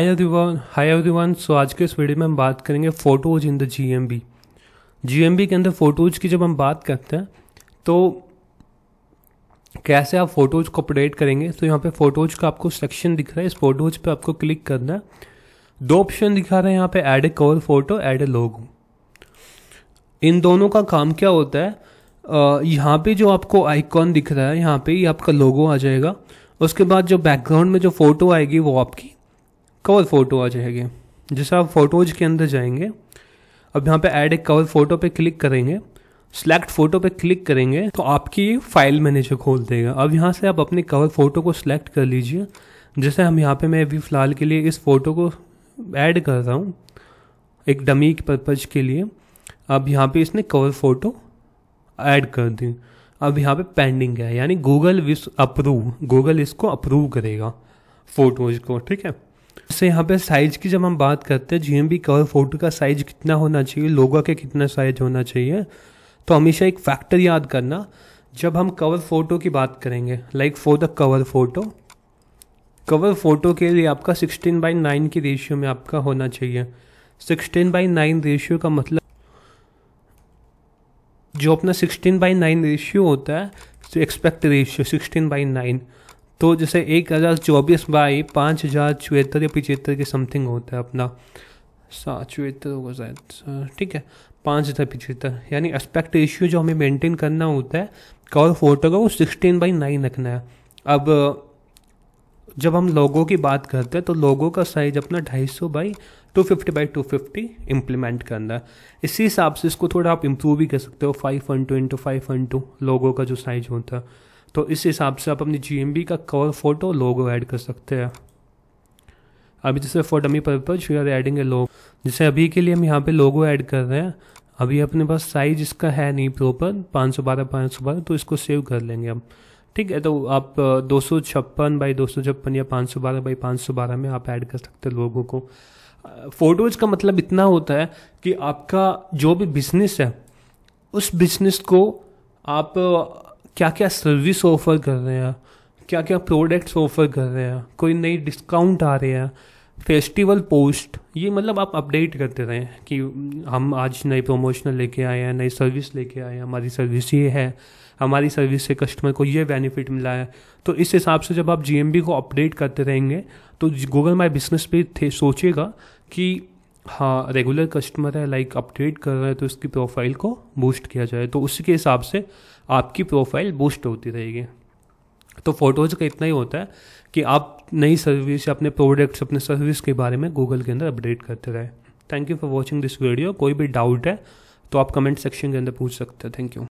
hi everyone hi everyone so आज के इस वीडियो में हम बात करेंगे photos in the GMB GMB के अंदर फ़ोटोज़ की जब हम बात करते हैं तो कैसे आप फ़ोटोज़ को अपडेट करेंगे तो यहाँ पे फ़ोटोज़ का आपको सेक्शन दिख रहा है इस फ़ोटोज़ पे आपको क्लिक करना है दो ऑप्शन दिखा रहे हैं यहाँ पे add a cover photo add a logo इन दोनों का काम क्या होता है यहाँ पे जो आपको आइकॉन दिख रहा है यहाँ पे ही आपका लोगो आ जाएगा उसके बाद जो बैकग्राउंड में जो फ़ोटो आएगी वो आपकी कवर फोटो आ जाएगी जैसे आप फोटोज के अंदर जाएंगे अब यहाँ पे ऐड एक कवर फोटो पे क्लिक करेंगे सेलेक्ट फोटो पे क्लिक करेंगे तो आपकी फाइल मैनेजर खोल देगा अब यहाँ से आप अपने कवर फोटो को सिलेक्ट कर लीजिए जैसे हम यहाँ पे मैं अभी फ़िलहाल के लिए इस फोटो को ऐड कर रहा हूँ एक डमी के पर्पज़ के लिए अब यहाँ पे इसने कवर फोटो ऐड कर दी अब यहाँ पे पेंडिंग है यानी गूगल विस अप्रूव गूगल इसको अप्रूव करेगा फोटोज को ठीक है से यहाँ पे साइज की जब हम बात करते हैं जीएमबी कवर फोटो का साइज कितना होना चाहिए लोगों के कितना साइज होना चाहिए तो हमेशा एक फैक्टर याद करना जब हम कवर फोटो की बात करेंगे like for the cover photo cover photo के लिए आपका 16 बाई 9 की रेशियो में आपका होना चाहिए 16 बाई 9 रेशियो का मतलब जो अपना 16 बाई 9 रेशियो होता है एक्सपेक्ट रेशियो 16 बाई 9 तो जैसे एक हज़ार चौबीस बाई पाँच हज़ार चौहत्तर या पिचहत्तर के समथिंग होता है अपना चौहत्तर होगा शायद हाँ, ठीक है पाँच हज़ार पिचहत्तर यानी एस्पेक्ट रेशियो जो हमें मेंटेन करना होता है कवर फोटो का वो सिक्सटीन बाई नाइन रखना है अब जब हम लोगों की बात करते हैं तो लोगों का साइज अपना ढाई सौ by two fifty by two fifty implement करना है इसी हिसाब से इसको थोड़ा आप इम्प्रूव भी कर सकते हो five one two into five one two लोगों का जो साइज होता है तो इस हिसाब से आप अपनी जी का कवर फोटो लोगो ऐड कर सकते हैं अभी जैसे for dummy purpose we are adding a logo जैसे अभी के लिए हम यहाँ पे लोगो ऐड कर रहे हैं अभी अपने पास साइज इसका है नहीं प्रॉपर पाँच सौ बारह पाँच सौ बारह तो इसको सेव कर लेंगे हम ठीक है तो आप दो सौ छप्पन बाई दो सौ छप्पन या पाँच सौ बारह बाई पाँच सौ बारह में आप ऐड कर सकते हैं लोगों को फ़ोटोज़ का मतलब इतना होता है कि आपका जो भी बिजनेस है उस बिजनेस को आप क्या क्या सर्विस ऑफर कर रहे हैं क्या क्या प्रोडक्ट्स ऑफर कर रहे हैं कोई नई डिस्काउंट आ रहे हैं फेस्टिवल पोस्ट ये मतलब आप अपडेट करते रहें कि हम आज नई प्रमोशनल लेके आए हैं नई सर्विस लेके आए हैं हमारी सर्विस ये है हमारी सर्विस से कस्टमर को ये बेनिफिट मिला है तो इस हिसाब से जब आप जी को अपडेट करते रहेंगे तो गूगल माई बिजनेस पे थे सोचेगा कि हाँ रेगुलर कस्टमर है लाइक अपडेट कर रहा है तो उसकी प्रोफाइल को बूस्ट किया जाए तो उसी के हिसाब से आपकी प्रोफाइल बूस्ट होती रहेगी तो फोटोज़ का इतना ही होता है कि आप नई सर्विस अपने प्रोडक्ट्स अपने सर्विस के बारे में गूगल के अंदर अपडेट करते रहे thank you for watching this video कोई भी डाउट है तो आप कमेंट सेक्शन के अंदर पूछ सकते हैं थैंक यू